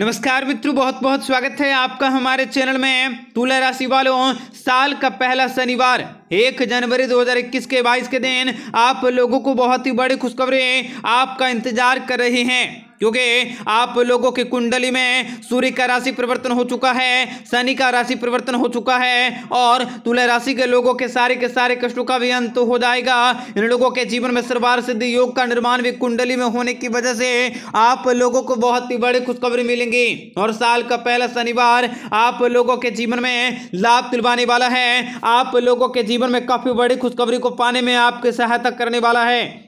नमस्कार मित्रों बहुत बहुत स्वागत है आपका हमारे चैनल में तुला राशि वालों साल का पहला शनिवार एक जनवरी 2021 के बाईस के दिन आप लोगों को बहुत ही बड़ी खुशखबरी आपका इंतजार कर रही हैं क्योंकि आप लोगों की कुंडली में सूर्य का राशि परिवर्तन हो चुका है शनि का राशि परिवर्तन हो चुका है और तुला राशि के लोगों के सारे के सारे कष्टों का भी अंत हो जाएगा इन लोगों के जीवन में सर्वार सिद्धि योग का निर्माण भी कुंडली में होने की वजह से आप लोगों को बहुत ही बड़ी खुशखबरी मिलेंगी और साल का पहला शनिवार आप लोगों के जीवन में लाभ दिलवाने वाला है आप लोगों के जीवन में काफी बड़ी खुशखबरी को पाने में आपकी सहायता करने वाला है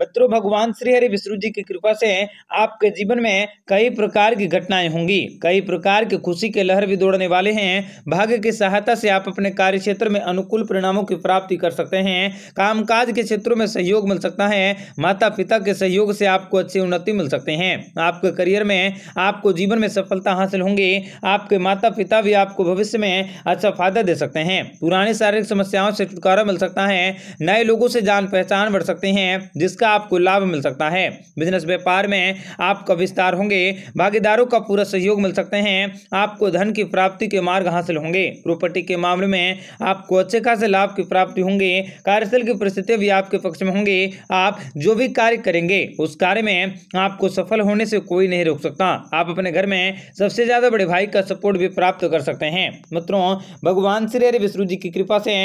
मित्रों भगवान श्री हरि विष्णु जी की कृपा से आपके जीवन में कई प्रकार की घटनाएं होंगी कई प्रकार की खुशी के लहर भी दौड़ने वाले हैं भाग्य की सहायता से आप अपने कार्य क्षेत्र में अनुकूल परिणामों की प्राप्ति कर सकते हैं कामकाज के क्षेत्रों में सहयोग मिल सकता है माता पिता के सहयोग से आपको अच्छी उन्नति मिल सकते हैं आपके करियर में आपको जीवन में सफलता हासिल होंगी आपके माता पिता भी आपको भविष्य में अच्छा फायदा दे सकते हैं पुरानी शारीरिक समस्याओं से छुटकारा मिल सकता है नए लोगों से जान पहचान बढ़ सकते हैं जिसका का आपको लाभ मिल सकता है बिजनेस व्यापार में आपका विस्तार होंगे भागीदारों का पूरा सहयोग मिल सकते हैं आपको धन की प्राप्ति के मार्ग हासिल होंगे प्रॉपर्टी के मामले में आपको अच्छे खासे लाभ की प्राप्ति होंगे कार्यस्थल की परिस्थितियां भी आपके पक्ष में होंगे आप जो भी कार्य करेंगे उस कार्य में आपको सफल होने से कोई नहीं रोक सकता आप अपने घर में सबसे ज्यादा बड़े भाई का सपोर्ट भी प्राप्त कर सकते हैं मित्रों भगवान श्री हरि विष्णु जी की कृपा से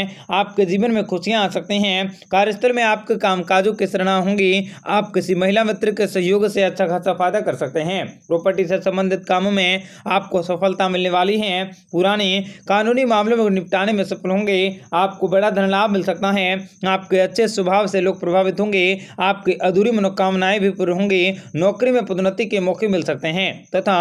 आपके जीवन में खुशियां आ सकती हैं कार्यस्थल में आपके काम काजों के शरणा होंगे होंगी आप किसी महिला मित्र के सहयोग से अच्छा खासा फायदा कर सकते हैं प्रॉपर्टी से संबंधित कामों में आपको सफलता मिलने वाली है पुराने कानूनी मामलों में निपटाने में सफल होंगे आपको बड़ा धन लाभ मिल सकता है आपके अच्छे स्वभाव से लोग प्रभावित होंगे आपकी अधूरी मनोकामनाएं भी पूरी होंगी नौकरी में पदोन्नति के मौके मिल सकते हैं तथा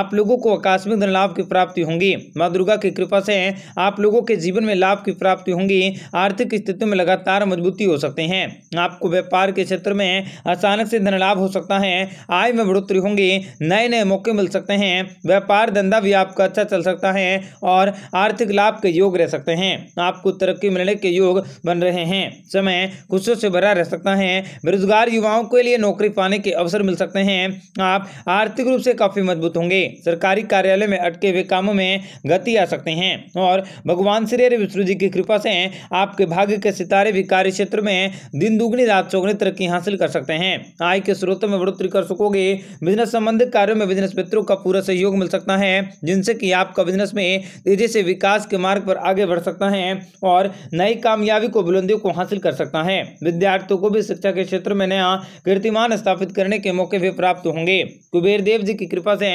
आप लोगों को आकस्मिक धन लाभ की प्राप्ति होंगी माँ दुर्गा की कृपा से आप लोगों के जीवन में लाभ की प्राप्ति होंगी आर्थिक स्थिति में लगातार मजबूती हो सकते हैं आपको व्यापार के क्षेत्र में अचानक से धनलाभ हो सकता है आय में बढ़ोतरी होंगी नए नए मौके मिल सकते हैं व्यापार धंधा भी आपका अच्छा चल सकता है और आर्थिक लाभ के योग रह सकते हैं आपको तरक्की मिलने के योग बन रहे हैं समय खुशियों से भरा रह सकता है बेरोजगार युवाओं के लिए नौकरी पाने के अवसर मिल सकते हैं आप आर्थिक रूप से काफी मजबूत होंगे सरकारी कार्यालय में अटके हुए कामों में गति आ सकते हैं और भगवान श्री हरि विष्णु जी की कृपा से आपके भाग्य के सितारे भी कार्य क्षेत्र में दिन दुगनी रात चौगनी तरक्की हासिल कर सकते हैं आय के स्रोतों में बढ़ोतरी कर सकोगे बिजनेस संबंधित कार्यों में बिजनेस मित्रों का पूरा सहयोग मिल सकता है जिनसे कि आपका बिजनेस में तेजी से विकास के मार्ग पर आगे बढ़ सकता है और नई कामयाबी को बुलंदियों को हासिल कर सकता है विद्यार्थियों को भी शिक्षा के क्षेत्र में नया कीर्तिमान स्थापित करने के मौके भी प्राप्त होंगे कुबेर देव जी की कृपा से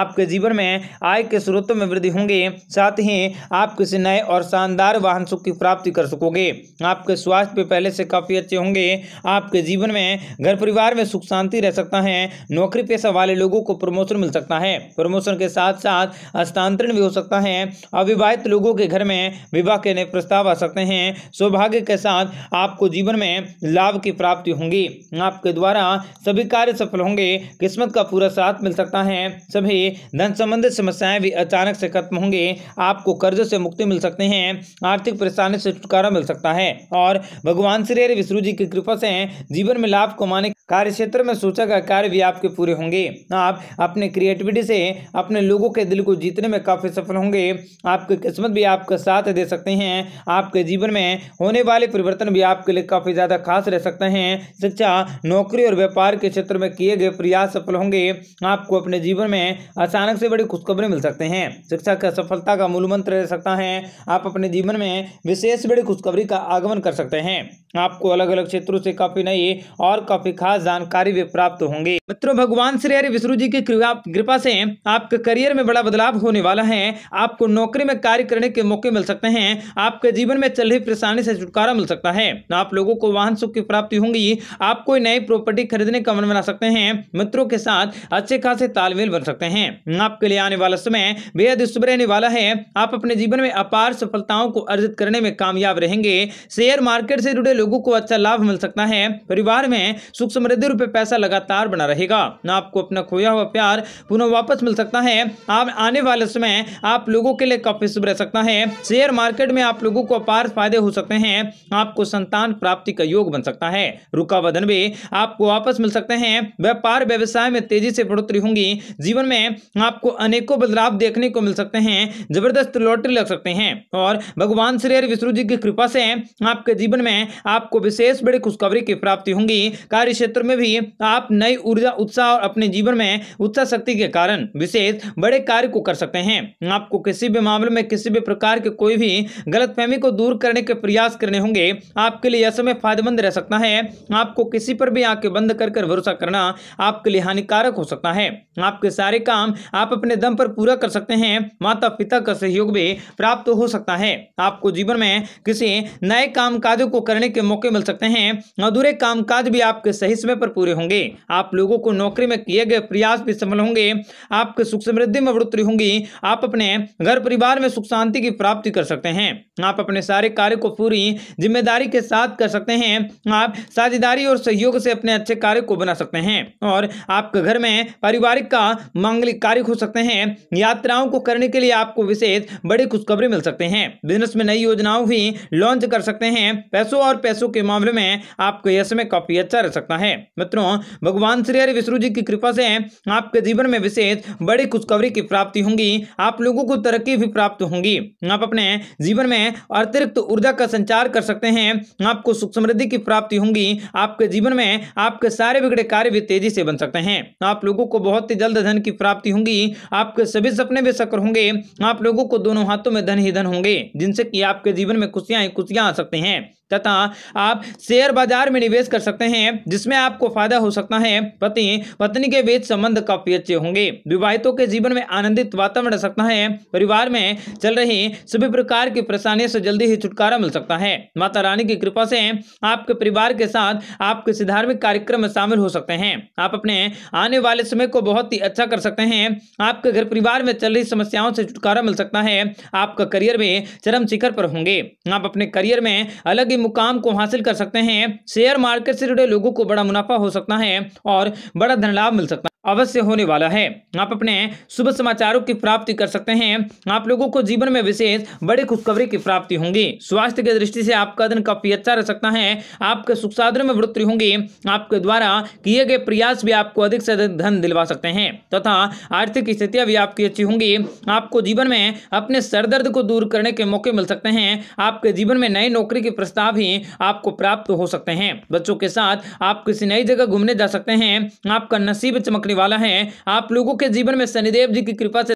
आपके जीवन में आय के स्रोतों में वृद्धि होंगे साथ ही आप किसी नए और शानदार वाहन सुख की प्राप्ति कर सकोगे आपके स्वास्थ्य पे पहले से काफी अच्छे होंगे आपके जीवन जीवन में घर परिवार में सुख शांति रह सकता है नौकरी पेशा वाले लोगों को प्रमोशन मिल सकता है प्रमोशन के साथ साथ हस्तांतरण भी हो सकता है अविवाहित लोगों के घर में विवाह के नए प्रस्ताव आ सकते हैं सौभाग्य के साथ आपको जीवन में लाभ की प्राप्ति होंगी आपके द्वारा सभी कार्य सफल होंगे किस्मत का पूरा साथ मिल सकता है सभी धन संबंधित समस्याएं भी अचानक से खत्म होंगे आपको कर्ज से मुक्ति मिल सकते हैं आर्थिक परेशानी से छुटकारा मिल सकता है और भगवान श्री विष्णु जी की कृपा से जीवन जीवन में लाभ कमाने कार्य क्षेत्र में सोचा का कार्य भी आपके पूरे होंगे आप अपने क्रिएटिविटी से अपने लोगों के दिल को जीतने में काफ़ी सफल होंगे आपकी किस्मत भी आपका साथ दे सकते हैं आपके जीवन में होने वाले परिवर्तन भी आपके लिए काफ़ी ज़्यादा खास रह सकते हैं शिक्षा नौकरी और व्यापार के क्षेत्र में किए गए प्रयास सफल होंगे आपको अपने जीवन में अचानक से बड़ी खुशखबरी मिल सकते हैं शिक्षा का सफलता का मूल मंत्र रह सकता है आप अपने जीवन में विशेष बड़ी खुशखबरी का आगमन कर सकते हैं आपको अलग अलग क्षेत्रों से काफ़ी नई और काफ़ी खास खास जानकारी भी प्राप्त होंगे मित्रों भगवान श्री हरि विष्णु जी की कृपा से आपके करियर में बड़ा बदलाव होने वाला है आपको नौकरी में कार्य करने के मौके मिल सकते हैं आपके जीवन में चल रही परेशानी से छुटकारा मिल सकता है आप लोगों को वाहन सुख की प्राप्ति होंगी आप कोई नई प्रॉपर्टी खरीदने का मन बना सकते हैं मित्रों के साथ अच्छे खासे तालमेल बन सकते हैं आपके लिए आने वाला समय बेहद शुभ रहने वाला है आप अपने जीवन में अपार सफलताओं को अर्जित करने में कामयाब रहेंगे शेयर मार्केट से जुड़े लोगों को अच्छा लाभ मिल सकता है परिवार में सुख समृद्धि रूप पैसा लगातार बना रहेगा न आपको अपना खोया हुआ प्यार पुनः वापस मिल सकता है आप आने वाले समय आप लोगों के लिए काफी शुभ रह सकता है शेयर मार्केट में आप लोगों को अपार फायदे हो सकते हैं आपको संतान प्राप्ति का योग बन सकता है रुका वदन भी आपको वापस मिल सकते हैं व्यापार व्यवसाय में तेजी से बढ़ोतरी होंगी जीवन में आपको अनेकों बदलाव देखने को मिल सकते हैं जबरदस्त लॉटरी लग सकते हैं और भगवान श्री हरि विष्णु जी की कृपा से आपके जीवन में आपको विशेष बड़ी खुशखबरी की प्राप्ति होंगी कार्य क्षेत्र में भी आप नई ऊर्जा उत्साह और अपने जीवन में उत्साह शक्ति के कारण विशेष बड़े कार्य को कर सकते हैं आपको किसी भी मामले में किसी भी प्रकार के कोई भी गलतफहमी को दूर करने के प्रयास करने होंगे आपके लिए यह समय फायदेमंद रह सकता है आपको किसी पर भी आंखें बंद कर कर भरोसा करना आपके लिए हानिकारक हो सकता है आपके सारे काम आप अपने दम पर पूरा कर सकते हैं माता पिता का सहयोग भी प्राप्त हो सकता है आपको जीवन में किसी नए काम को करने के मौके मिल सकते हैं अधूरे काम काज भी आपके सही समय पर पूरे होंगे आप लोगों को नौकरी में किए गए प्रयास भी सफल होंगे आपके सुख समृद्धि में बढ़ोतरी होंगी आप अपने घर परिवार में सुख शांति की प्राप्ति कर सकते हैं आप अपने सारे कार्य को पूरी जिम्मेदारी के साथ कर सकते हैं आप साझेदारी और सहयोग से अपने अच्छे कार्य को बना सकते हैं और आपके घर में पारिवारिक का मांगलिक कार्य हो सकते हैं यात्राओं को करने के लिए आपको विशेष बड़ी खुशखबरी मिल सकते हैं बिजनेस में नई योजनाओं भी लॉन्च कर सकते हैं पैसों और पैसों के मामले में आपको यह समय काफी अच्छा रह सकता है है मित्रों भगवान श्री हरि विष्णु जी की कृपा से आपके जीवन में विशेष बड़ी खुशखबरी की प्राप्ति होंगी आप लोगों को तरक्की भी प्राप्त होंगी आप अपने जीवन में अतिरिक्त ऊर्जा का संचार कर सकते हैं आपको सुख समृद्धि की प्राप्ति होंगी आपके जीवन में आपके सारे बिगड़े कार्य भी तेजी से बन सकते हैं आप लोगों को बहुत ही जल्द धन की प्राप्ति होंगी आपके सभी सपने भी सकर होंगे आप लोगों को दोनों हाथों में धन ही धन होंगे जिनसे कि आपके जीवन में खुशियां ही खुशियां आ सकते हैं तथा आप शेयर बाजार में निवेश कर सकते हैं जिसमें आपको फायदा हो सकता है पति पत्नी के बीच संबंध काफी अच्छे होंगे विवाहितों के जीवन में आनंदित वातावरण सकता है परिवार में चल रही सभी प्रकार की परेशानियों से जल्दी ही छुटकारा मिल सकता है माता रानी की कृपा से आपके परिवार के साथ आप किसी धार्मिक कार्यक्रम में शामिल हो सकते हैं आप अपने आने वाले समय को बहुत ही अच्छा कर सकते हैं आपके घर परिवार में चल रही समस्याओं से छुटकारा मिल सकता है आपका करियर भी चरम शिखर पर होंगे आप अपने करियर में अलग ही मुकाम को हासिल कर सकते हैं शेयर मार्केट से जुड़े लोगों को बड़ा मुनाफा हो सकता है और बड़ा धन लाभ मिल सकता है अवश्य होने वाला है आप अपने शुभ समाचारों की प्राप्ति कर सकते हैं आप लोगों को जीवन में विशेष बड़ी खुशखबरी की प्राप्ति होंगी स्वास्थ्य की दृष्टि से आपका दिन काफी अच्छा रह सकता है आपके सुख साधन में बढ़ोतरी होंगी आपके द्वारा किए गए प्रयास भी आपको अधिक से अधिक धन दिलवा सकते हैं तथा आर्थिक स्थितियाँ भी आपकी अच्छी होंगी आपको जीवन में अपने सरदर्द को दूर करने के मौके मिल सकते हैं आपके जीवन में नई नौकरी के प्रस्ताव लाभ ही आपको प्राप्त हो सकते हैं बच्चों के साथ आप किसी नई जगह घूमने जा सकते हैं आपका नसीब चमकने वाला है आप लोगों के जीवन में शनिदेव जी की कृपा से